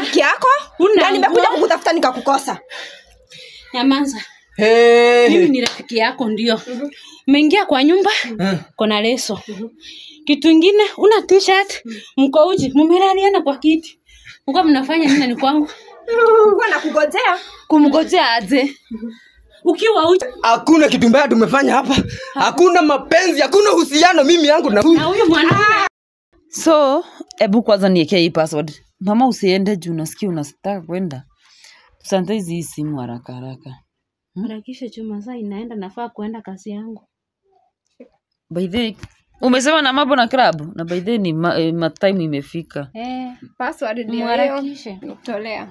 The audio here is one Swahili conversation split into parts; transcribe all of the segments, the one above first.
rafiki yako na nimekuja kukutafuta nikakukosa nyamanza hey. mimi ni rafiki yako ndio umeingia mm -hmm. kwa nyumba mm. kona leso mm hmm. kitu ingine una t-shirt mko uji mumelaliana kwa kiti mko mnafanya nini ni kwangu mko nakugojea kumgojea aje ukiwa uji. Hakuna kitu mbaya tumefanya hapa, hakuna mapenzi, hakuna uhusiano mimi yangu na huyu. Ah. So, ebu kwanza niekee hii password mama usiende juu nasikia unasitaka kwenda santaizi hii simu haraka haraka harakisha hmm? chuma saa inaenda nafaa kuenda kasi yangu by the umesema na mambo na club na by the ni ma, eh, ma time imefika eh, password ndio nikutolea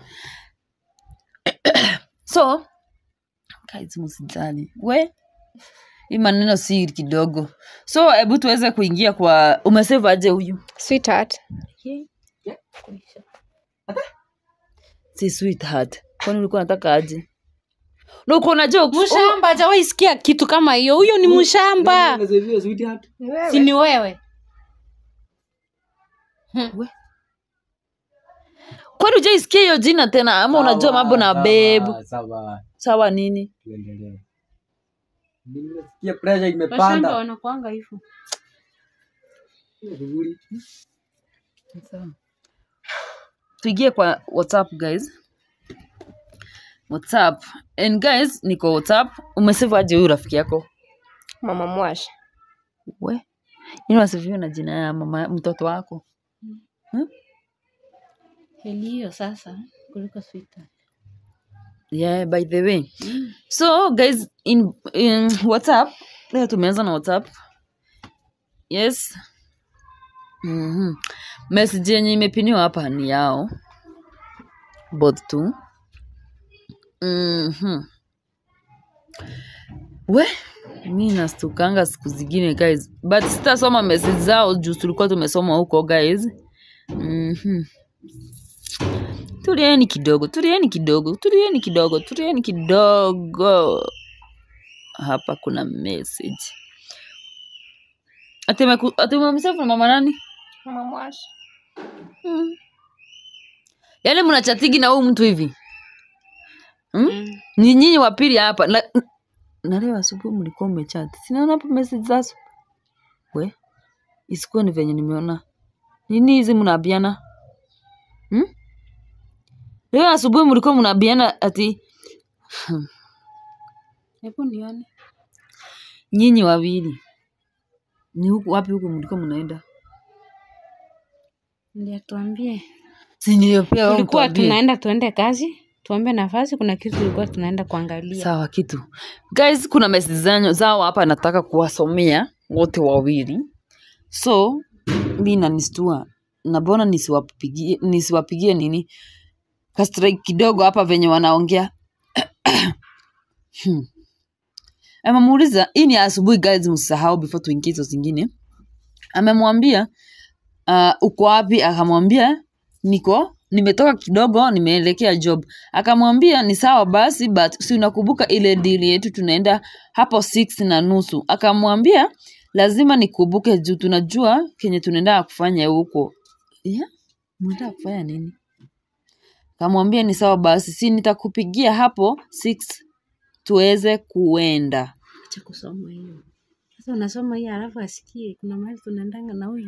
so guys msijali we hii maneno si kidogo so hebu tuweze kuingia kwa umesave aje huyu sweetheart yeah. yeah. Si sweetheart. Kwani ulikuwa unataka aje? Na uko unajua mshamba oh. hajawahi kitu kama hiyo. Huyo ni mshamba. sini wewe. Hmm. We. Kwani hujai sikia hiyo jina tena ama unajua mambo na babe? Sawa. Sawa nini? Tuendelee. pressure imepanda. Washamba wanakuanga hivyo. Vizuri. Sawa tuigie kwa whatsapp guys whatsapp and guys niko whatsapp umesave aje huyu rafiki yako mama mwash we nini wasiviwe na jina ya mama mtoto wako hmm? helio sasa kuliko swita yeah by the way mm. so guys in, in whatsapp leo tumeanza na whatsapp yes Mm -hmm. Message yenye imepiniwa hapa ni yao both tu. Mm -hmm. We mi nastukanga siku zingine guys, but sitasoma message zao juu tulikuwa tumesoma huko guys. Mm -hmm. Tulieni kidogo, tulieni kidogo, tulieni kidogo, tulieni kidogo. Hapa kuna message atemamsafu na mama nani? Mama Mwasha. Mm. Yaani mnachatigi na huyu mtu hivi mm? Mm. Ni nyinyi wa pili hapa na, na leo asubuhi mlikuwa mmechat, sinaona hapa message zazo. we, Isikuwa ni venye nimeona nini hizi mnaambiana mm? Leo asubuhi mlikuwa mnaambiana ati hmm. hebu nione nyinyi wawili ni huku wapi huku mlikuwa mnaenda? Niliatuambie. tuambie. Si ndiyo pia wewe Tulikuwa tuambie. tunaenda tuende kazi. Tuombe nafasi kuna kitu tulikuwa tunaenda kuangalia. Sawa kitu. Guys kuna message zanyo zao hapa nataka kuwasomea wote wawili. So mimi nistua na mbona nisiwapigie nisiwapigie nini? Kastrike kidogo hapa venye wanaongea. hmm. Amemuuliza hii ni asubuhi guys msisahau before tuingie hizo zingine. Amemwambia uh, uko wapi akamwambia niko nimetoka kidogo nimeelekea job akamwambia ni sawa basi but si unakumbuka ile deal yetu tunaenda hapo 6 na nusu akamwambia lazima nikumbuke juu tunajua kenye tunaenda kufanya huko yeah? Mwenda kufanya nini akamwambia ni sawa basi si nitakupigia hapo 6 tuweze kuenda acha kusoma hiyo sasa unasoma hiyo alafu asikie kuna mahali tunaendanga na huyo.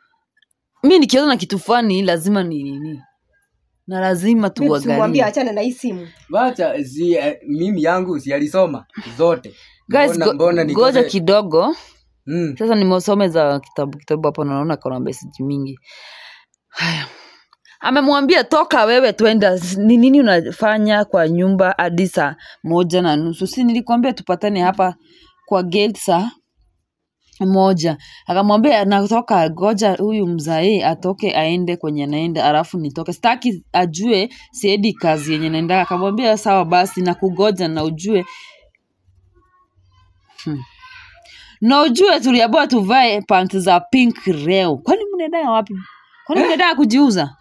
mi nikiona kitu fani lazima ni nini na lazima tuwaangalie. na hii simu. Wacha zi, eh, mimi yangu sialisoma zote. Guys, Mbona- mbona go, goja kidogo Mm. sasa nimesome za kitabu kitabu hapo naona kuna message mingi haya amemwambia toka wewe twenda ni nini unafanya kwa nyumba hadi saa moja na nusu si nilikwambia tupatane hapa kwa gate saa moja akamwambia natoka goja huyu mzae atoke aende kwenye naenda alafu nitoke sitaki ajue siedi kazi yenye naenda akamwambia sawa basi na kugoja na ujue hmm. na ujue tuliambiwa tuvae pant za pink reo kwani mnaendaa wapi kwani eh. mnaendaa kujiuza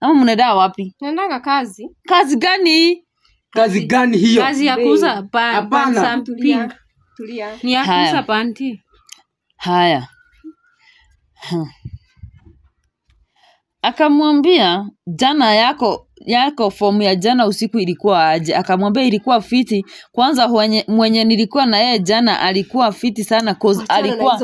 ama mnaendaa wapi naendaga kazi kazi gani kazi gani hiyo kazi ya kuuza pant pink tulia ni ya kuuza panti Haya. Akamwambia jana yako yako fomu ya jana usiku ilikuwa aje? Akamwambia ilikuwa fiti. Kwanza mwenye, mwenye nilikuwa na yeye jana alikuwa fiti sana cause alikuwa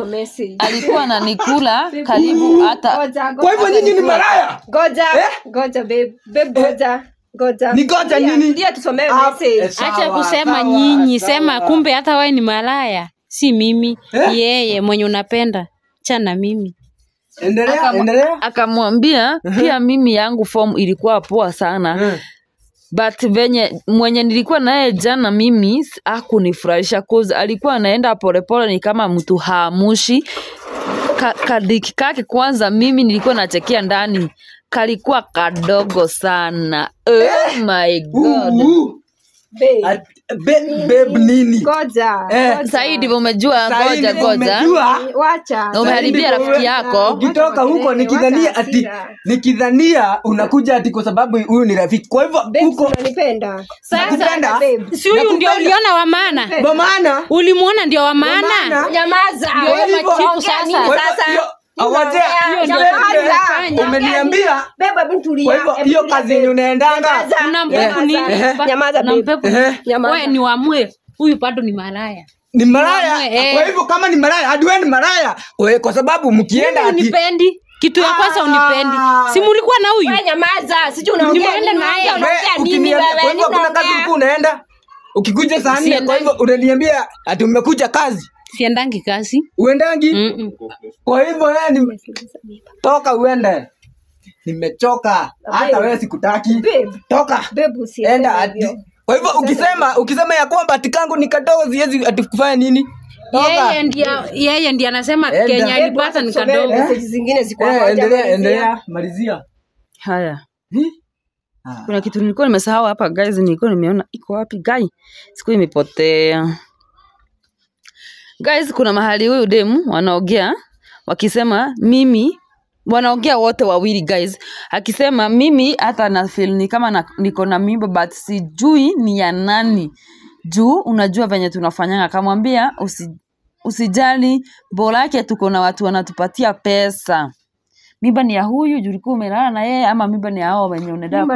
alikuwa ananikula karibu hata. Kwa hivyo nyinyi ni maraya. Goja, eh? goja babe, babe goja. Goja. Ni goja nini? Ndio tusomee ah, message. Eh, Acha kusema nyinyi, sema kumbe hata wewe ni malaya si mimi eh? Yeye mwenye unapenda chana mimi endelea, endelea. Akamwambia uh-huh. pia mimi yangu form ilikuwa poa sana uh-huh. but venye mwenye nilikuwa naye jana mimi akunifurahisha cause alikuwa anaenda polepole ni kama mtu haamushi ka, kadiki kake kwanza mimi nilikuwa nachekea ndani kalikuwa kadogo sana oh eh? my god uh, uh babe nini sahii ndivyo eh. umejua goja eh, umeharibia rafiki yako kitoka huko nikidhania ati nikidhania unakuja ati kwa sababu huyu ni rafiki kwa hivyo huko si huyu ndio uliona wa maana ndio wa maana umeniambia yaani, hiyo kazi yenye yaani, unaendanga eh. ni wamwe eh. eh. huyu bado ni malaya ni malaya kwa hivyo kama ni malaya aduwe ni malaya kwa sababu mkienda ati kitu ya kwanza ah. unipendi. Si mlikuwa na huyu? Wewe nyamaza, sijui unaongea naye. Unaongea nini wewe? Kwa hivyo kuna kazi ulikuwa unaenda? Ukikuja saa nne, kwa hivyo unaniambia ati umekuja kazi. Siendangi kazi. Uendangi? Mm -mm. Kwa hivyo wewe ni toka uende. Nimechoka. Hata wewe sikutaki. Toka. Bebu si. Enda. ati. Kwa hivyo ukisema ukisema ya kwamba tikangu ni kadogo siwezi ati kufanya nini? Yeye ndiye yeye ndiye anasema Kenya ni ilipata ni kadogo. Message eh? zingine ziko eh, hapo. Endelea endelea malizia. Haya. Kuna ah. kitu nilikuwa nimesahau hapa guys, nilikuwa nimeona iko wapi guy? Siku imepotea. Guys, kuna mahali huyu demu wanaongea wakisema mimi wanaongea wote wawili guys, akisema mimi hata na feel ni kama na, niko na mimba but sijui ni ya nani, juu unajua venye tunafanyanga. Akamwambia usi, usijali, bora yake tuko na watu wanatupatia pesa mimba ni ya huyu julikuwa umelala na yeye ama mimba ni ya hao wenye unadaka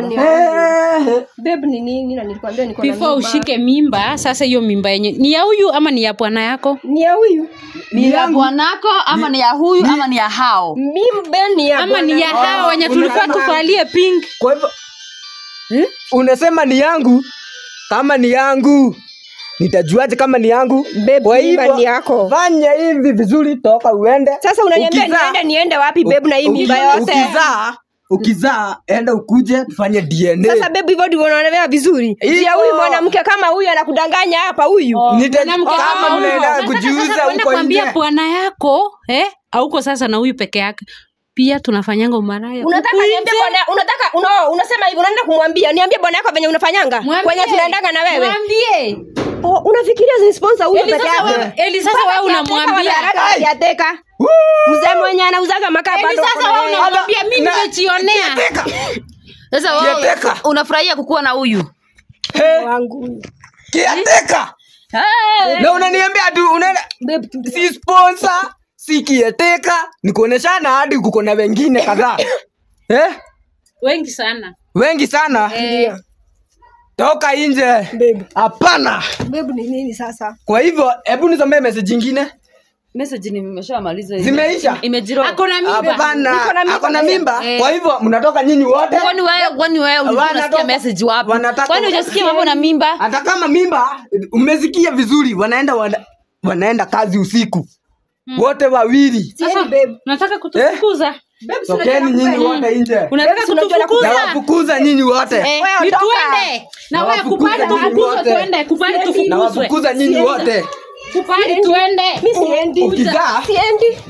babe ni nini na nilikwambia niko na before ushike mimba sasa hiyo mimba yenye ni ya huyu ama ni ya bwana yako ni ya huyu ni ya bwanako ama ni ya huyu ama ni ya hao mimba ni ya ama ni ya hao wenye ah, tulikuwa tufalie pink kwa hivyo hmm? unasema ni yangu kama ni yangu nitajuaje kama ni yangu? Babe, kwa hivyo ni yako. Fanya hivi vizuri, toka uende. Sasa unaniambia niende niende wapi babe, na hii mimba yote? Ukizaa ukizaa enda ukuje tufanye DNA. Sasa babe, hivyo ndivyo unaonelea vizuri? Je, huyu oh. mwanamke kama huyu anakudanganya hapa huyu? Oh, kama oh. mnaenda kujiuza huko nje. Nakwambia bwana yako eh, auko sasa na huyu peke yake pia tunafanyanga umaraya. Unataka niambie bwana, unataka uno, oh, unasema hivi unaenda kumwambia niambie bwana yako venye unafanyanga kwenye tunaendaga na wewe mwambie. Oh, unafikiria ni sponsor huyo peke yake? Eli, sasa wewe unamwambia yateka mzee mwenye anauzaga makaa bado. Sasa wewe unamwambia mimi nimejionea. Sasa wewe oh, unafurahia kukua na huyu wangu kiateka na unaniambia tu unaenda si sponsor sikieteka nikuoneshana hadi kuko na wengine kadhaa eh? wengi sana wengi sana eh. toka nje hapana kwa hivyo hebu nisomee message ingine message zimeisha mimba eh. kwa hivyo mnatoka nyinyi wote mimba hata kama mimba umesikia vizuri wanaenda wanaenda kazi usiku Mm. wote wawili. Yaani nataka eh? kutufukuza Tokeni nyinyi wote nje. Unataka kutufukuza? Nawafukuza nyinyi wote. Eh, ni tuende. Na wewe kubali tufukuzwe tuende, kubali tufukuzwe. Nawafukuza nyinyi wote. Kubali tuende. Mimi siendi. Ukizaa siendi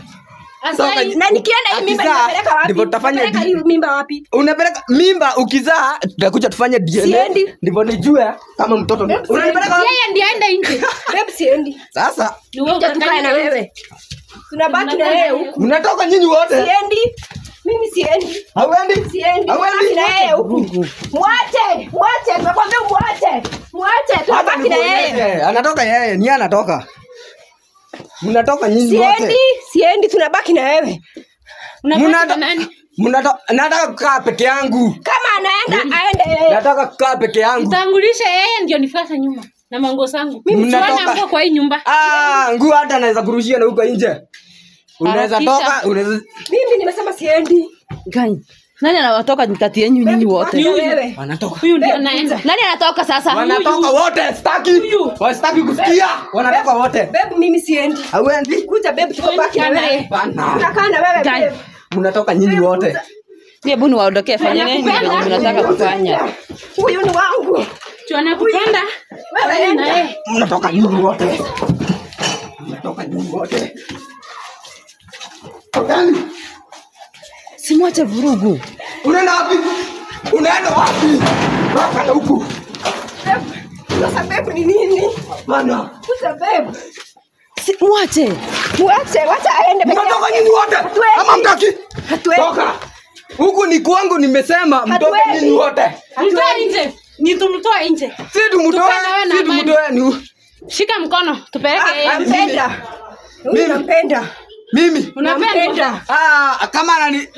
na nikienda mimba ninapeleka wapi? Ndivyo tutafanya mimba wapi? Unapeleka mimba ukizaa, tutakuja tufanye DNA. Ndivyo nijue kama mtoto unanipeleka wapi? Yeye ndiye aenda nje. Babe, siendi. Sasa tukae na wewe, tunabaki na wewe huku. Mnatoka nyinyi wote? Siendi. Mimi siendi. Hauendi? Siendi. Hauendi na yeye huku. Mwache, mwache, nakwambia mwache. Mwache, tunabaki na yeye. Anatoka yeye, ni anatoka mnatoka nyinyi wote. Siendi, siendi, tunabaki na wewe. Mnatoka nani? nataka kukaa peke yangu. Kama anaenda aende yeye. Nataka kukaa peke yangu. Tangulisha yeye ndio nifuate nyuma na mango zangu. Mimi mnatoka nguo kwa hii nyumba. Ah, nguo hata naweza kurushia na huko nje. Unaweza toka, unaweza. Mimi nimesema siendi. Gani? nani anatoka kati yenu nyinyi wote? Wanatoka. Huyu ndio anaenda. Nani anatoka sasa? Wanatoka wote. Sitaki. Wasitaki kusikia. Wanatoka wote. mimi siendi. Hauendi? Kuja tuko baki na wewe nyinyi wote. mnataka kufanya. Huyu ni wangu. Wewe enda. nyinyi wote. nyinyi wote. Tokani. Usimwache vurugu. Unaenda wapi? Unaenda wapi? Hapa na huku. Sasa sababu ni nini? Mana. Sababu. bebu. Si, mwache. Mwache, wacha aende peke yake. Mtoka nyinyi wote. Ama mtaki. Hatuendi. Toka. Huku ni kwangu nimesema mtoke nyinyi wote. Mtoe nje. Ni tumtoe nje. Si tumtoe. Si tumtoe. Shika mkono tupeleke ah, ah, yeye. Nampenda. Mimi nampenda. Mimi unampenda? Ah, kama nani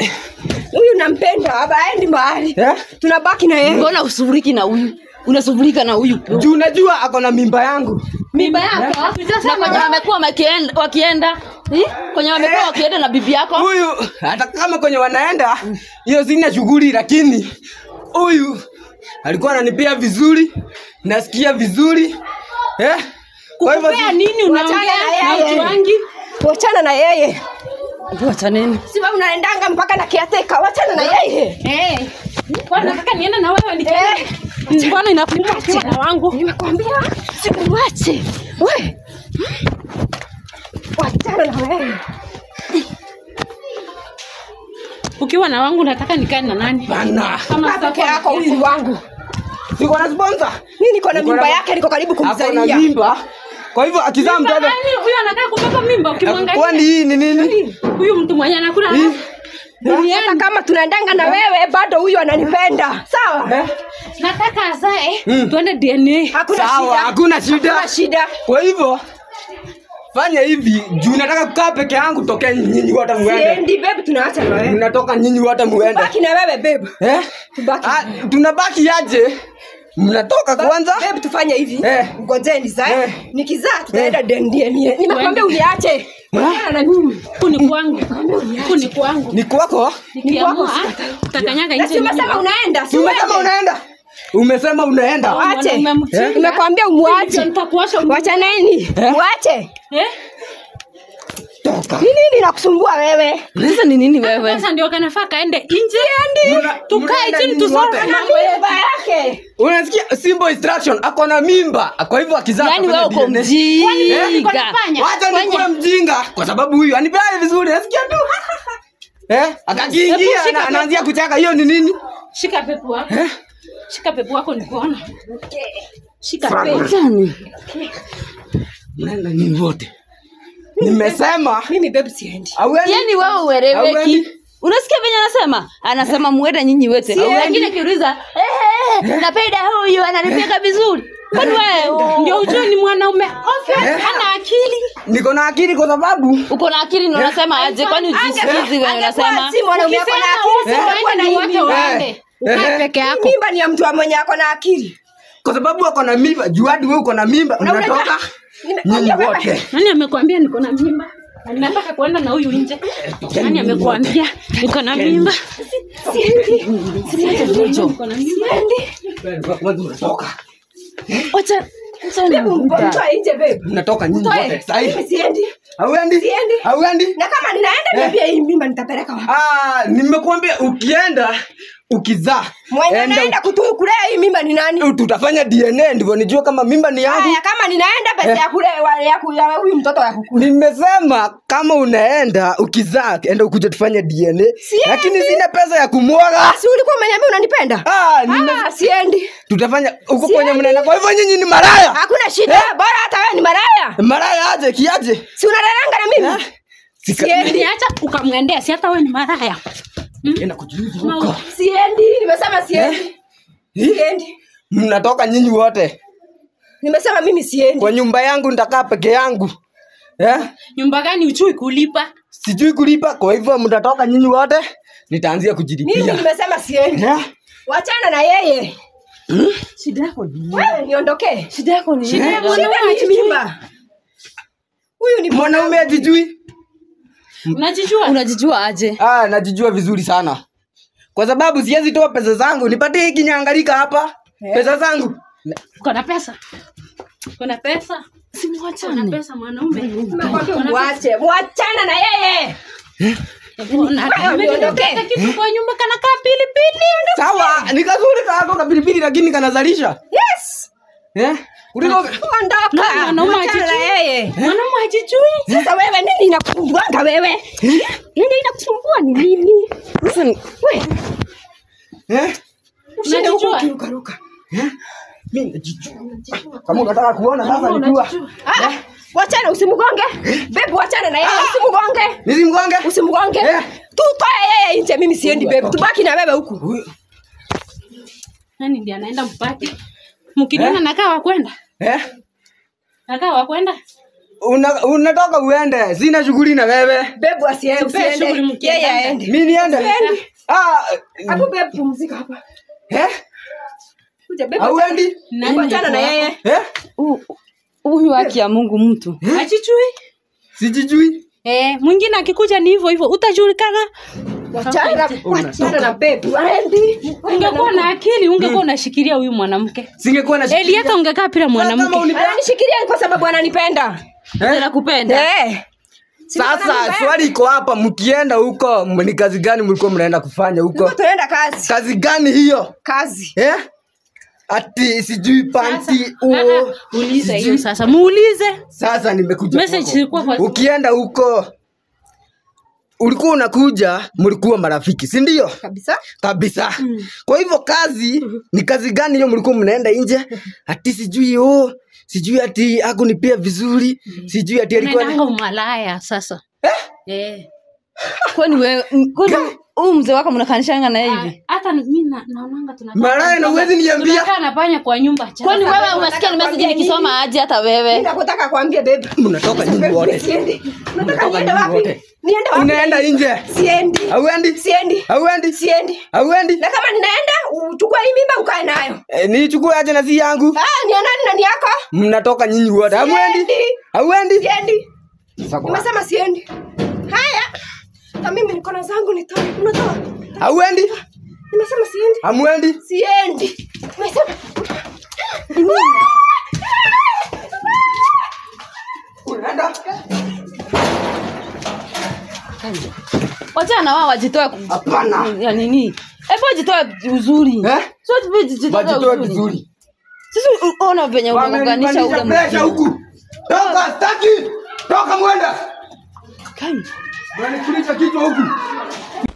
huyu nampenda, haba aendi mbali eh? Tunabaki na yeye. Mbona usubiriki na huyu? unasuburika na huyu Juu unajua ako na mimba yangu. Mimba yako? Na hm? kwenye wamekuwa wakienda eh? kwenye wamekuwa wakienda na bibi yako huyu, hata kama kwenye wanaenda hiyo zina shughuli, lakini huyu alikuwa ananipea vizuri, nasikia vizuri eh? Kwa hivyo nini unaongea na mtu wangi? wachana na yeye. Wacha nini? Si Sima unaendanga mpaka na kiateka, wachana na eh. yeye. Eh. Bwana nataka niende na wewe nikae. Eh. Bwana inafunga kijana wangu. Nimekwambia sikuache. Wewe. Wachana na wewe. Ukiwa na wangu nataka nikae na nani? Bana. Kama peke yako usi wangu. Niko na sponsor. Mimi niko na mimba yake, niko karibu kumzalia. Niko na mimba. Kwa hivyo akizaa mtoto huyo anakaa kubeba mimba ukimwangalia. Kwani hii ni nini? Huyu mtu mwenye anakula hata kama tunaendanga na wewe eh, bado huyu ananipenda sawa eh? nataka azae hmm. tuende DNA hakuna sawa, shida. Hakuna shida. Hakuna shida. Kwa hivyo fanya hivi juu nataka kukaa peke yangu toke nyinyi wote muende. Siendi babe, tunaacha na wewe. Mnatoka nyinyi wote muende. Baki na wewe babe. Eh? Tubaki. Ah, tunabaki aje? mnatoka kwanza. Babe, tufanye hivi eh. Ngojeni za eh. Nikizaa eh. tutaenda eh. DNA. Nimekwambia uniache na mimi. kwangu. kwangu. Ni kwako? Ni kwako. Ah, nje. Umesema unaenda. Umesema unaenda. Umesema unaenda. Ache. Nimekwambia umwache. Wachaneni. Mwache. Eh? Toka. Ni nini nakusumbua wewe? Sasa ni nini wewe? Sasa ndio kanafaa kaende nje. Endi. Tukae chini tusome mambo yake. Unasikia simple instruction ako na mimba. Kwa hivyo akizaa Yaani wewe uko mjinga. Eh? Wacha nikuwe mjinga kwa sababu huyu anibai vizuri. Nasikia tu. Eh? Akakiingia anaanzia kuchaka. Hiyo ni nini? Shika pepo wako. Eh? Shika pepo wako nikuona. Shika pepo. Nani wote? nimesema mimi babe siendi yani wewe uereweki unasikia venye anasema anasema muende nyinyi wote lakini akiuliza eh? napenda huyu ananipeka eh? vizuri kwani wewe ndio ujue ni mwanaume eh? ana akili niko na akili kwa sababu uko na akili ndio unasema aje kwani ujisikizi wewe unasema si mwanaume ako na akili wote waende ukae peke yako mimba ni ya mtu mwenye ako na akili kwa sababu ako na mimba juadi wewe uko na mimba unatoka nyinyi wote. Nani amekwambia niko na mimba? Ninataka kuenda na huyu nje. Eh, Nani amekwambia niko na mimba? Mnatoka. Eh, wacha Mnatoka nyinyi wote. Siendi. Hauendi? Siendi. Hauendi? Na kama ninaenda eh. niambie hii mimba nitapeleka wapi? Ah, nimekuambia ukienda ukizaa mwenye naenda kutu kulea hii mimba ni nani? Tutafanya DNA ndivyo nijue kama mimba ni yangu. Haya, kama ninaenda pesa eh, ya kule ya kuya huyu mtoto ya kukula. Nimesema kama unaenda ukizaa enda ukuje tufanye DNA, siendi. Lakini sina pesa ya kumwaga. Ah, si ulikuwa umeniambia unanipenda? Ah, nime... ah siendi. Tutafanya huko kwenye mnaenda. Kwa hivyo nyinyi ni maraya. Hakuna shida, eh? Bora hata wewe ni maraya. Maraya aje kiaje? Si unalalanga na mimi? Ah. Siendi. Acha ukamwendea, si hata wewe ni maraya. Mm. nikienda kujiuzi huko. Siendi, nimesema siendi. Eh? Eh? Siendi. Mnatoka nyinyi wote. Nimesema mimi siendi. Kwa nyumba yangu nitakaa peke yangu. Yeah? Nyumba gani uchui kulipa? Sijui kulipa, kwa hivyo mtatoka nyinyi wote, nitaanzia kujilipia. Mimi nimesema siendi. Yeah? Wachana na yeye. Hmm? Shida yako ni nini? Wewe niondokee. Shida yako ni nini? Shida yako ni nini? Huyu ni mwanaume ajijui unajijua unajijua aje ah najijua vizuri sana kwa sababu siwezi toa pesa zangu nipatie hiki nyangalika hapa yeah. pesa zangu uko na pesa pesa simwachane mwanaume na yeye eh? eh? sawa ni kazuri lakini kanazalisha yes yeah ulivyoondoka mwanaume yeye mwanaume ajijui. Sasa wewe nini inakusumbuanga wewe? Nini inakusumbua ni nini? Sasa wewe eh, usije ukiruka ruka eh, mimi najijua. Kama unataka kuona sasa, nijua eh? ah wachana, usimgonge babe, wachana na yeye, ah! usimgonge, nisimgonge, usimgonge, eh? tutoe yeye nje, mimi siendi babe, tubaki na wewe huku. Nani ndiye anaenda mpaki? Mkiniona eh? nakaa wa kwenda Eh? Kaka wakwenda? Una, unatoka uende, sina shughuli na wewe. Bebu asiende, usiende. Yeye aende. Mimi niende. Ah, hapo bebu pumzika hapa. Eh? Kuja bebu. Auendi? Nipatana na yeye. Eh? eh? Huyu haki ya Mungu mtu. Achijui? Sijijui. Eh, mwingine akikuja ni hivyo hivyo, utajulikana na ungekuwa na akili ungekuwa huyu mwanamke ungekaa pila kwa sababu ananipenda eh? nakupenda eh. Sasa swali iko hapa, mkienda huko ni kazi gani mlikuwa mnaenda kufanya huko? kazi. Kazi gani hiyo? Kazi. Eh? Ati sijui panti sasa. Muulize. Sasa nimekuja. Ukienda huko ulikuwa unakuja, mlikuwa marafiki, si ndio? Kabisa kabisa. Mm. Kwa hivyo kazi ni kazi gani hiyo mlikuwa mnaenda nje? Ati sijui oh, sijui ati hakunipia vizuri, mm. sijui ati alikuwa ni malaya sasa. Eh? Eh. Kwani wewe kwani huyu mzee wako mnakanishanga na hivi? Ah, hata mimi naonanga tunataka Malaya na uwezi niambia. Tunakaa nafanya kwa nyumba chana. Kwani wewe unasikia message nikisoma aje hata wewe? Mimi nakutaka kuambia babe. Mnatoka nyinyi wote. Mnataka niende wapi? Niende wapi? Unaenda nje. Siendi. Hauendi? Siendi. Hauendi? Siendi. Hauendi? Na kama ninaenda uchukue hii mimba ukae nayo. Eh, nichukue aje na si yangu? Ah, ni nani na ni yako? Mnatoka nyinyi wote. Hauendi? Hauendi? Siendi. Nimesema siendi. Haya. Na mimi niko na zangu nitoe. Unatoa? Hauendi? Nimesema siendi. Hamwendi? Siendi. Nimesema. Unaenda? Wacha na wao wajitoe. Hapana. Ya nini? Hebu wajitoe uzuri. Eh? Sio tu wajitoe uzuri. Sisi ona venye unaunganisha ule mtu. huku. Toka staki. Toka mwenda. Kani. Unanikulisha kichwa huku.